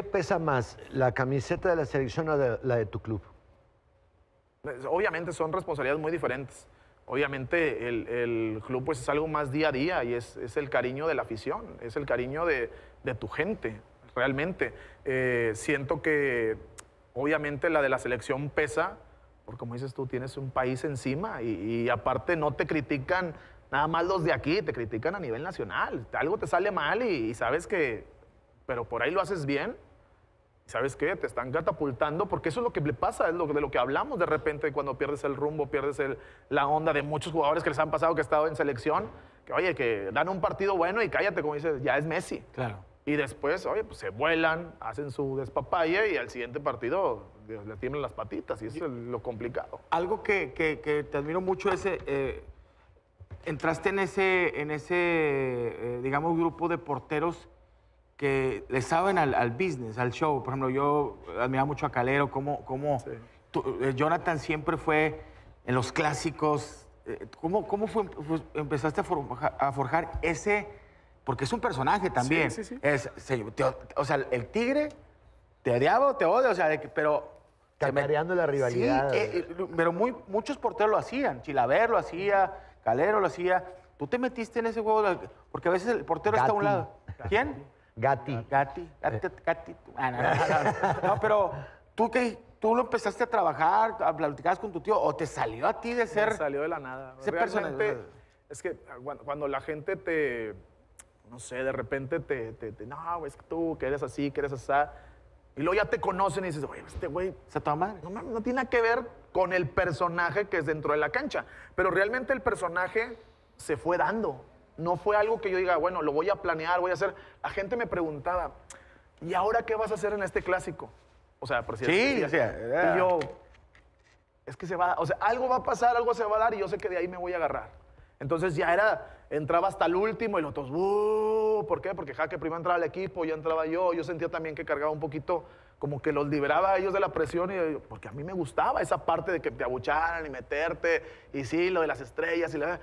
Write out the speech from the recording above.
¿Qué pesa más, la camiseta de la selección o la de tu club? Pues, obviamente son responsabilidades muy diferentes. Obviamente el, club pues es algo más día a día y es, el cariño de la afición, es el cariño de, tu gente, realmente. Eh, siento que obviamente la de la selección pesa, porque como dices tú, tienes un país encima y, aparte no te critican nada más los de aquí, te critican a nivel nacional. Algo te sale mal y, y sabes que, pero por ahí lo haces bien ¿sabes qué? Te están catapultando porque eso es lo que le pasa, es lo, de lo que hablamos de repente cuando pierdes el rumbo, pierdes el, la onda de muchos jugadores que les han pasado que han estado en selección, que oye, que dan un partido bueno y cállate, como dices, ya es Messi. Claro. Y después, oye, pues se vuelan, hacen su despapalle y al siguiente partido le tiemblan las patitas y eso es lo complicado. Algo que, que, te admiro mucho es, eh, eh, entraste en ese, en ese eh, digamos, grupo de porteros que le saben al, business, al show. Por ejemplo, yo admiraba mucho a Calero, cómo, cómo eh, Jonathan siempre fue en los clásicos. Eh, ¿Cómo, cómo fue, pues, empezaste a forjar, a forjar, ese? Porque es un personaje también. Sí, sí, es, o sea, el tigre, te odiaba o te odia, o sea, de pero Cambiando la rivalidad. Sí, eh, pero muy, muchos porteros lo hacían. Chilaver lo hacía, Calero lo hacía. Tú te metiste en ese juego, porque a veces el portero está a un lado. ¿Quién? Gatti. Gatti. Gatti. Eh. Ah, no, pero tú que tú lo empezaste a trabajar, a platicabas con tu tío, o te salió a ti de ser. salió de la nada. Es que ah, cuando, la gente te. No sé, de repente te. te, no, es que tú, que eres así, que eres así. Y luego ya te conocen y dices, oye, este güey. Se toma. No, no tiene nada que ver con el personaje que es dentro de la cancha. Pero realmente el personaje se fue dando no fue algo que yo diga, bueno, lo voy a planear, voy a hacer. La gente me preguntaba, ¿y ahora qué vas a hacer en este clásico? O sea, por cierto. Sí, ah". Y yo, es que se va, o sea, algo va a pasar, algo se va a dar y yo sé que de ahí me voy a agarrar. Entonces ya era, entraba hasta el último y los otros, ¿por qué? Porque Jaque que primero entraba al equipo, yo entraba yo, yo sentía también que cargaba un poquito, como que los liberaba a ellos de la presión, y porque a mí me gustaba esa parte de que te abucharan y meterte, y sí, lo de las estrellas, y la,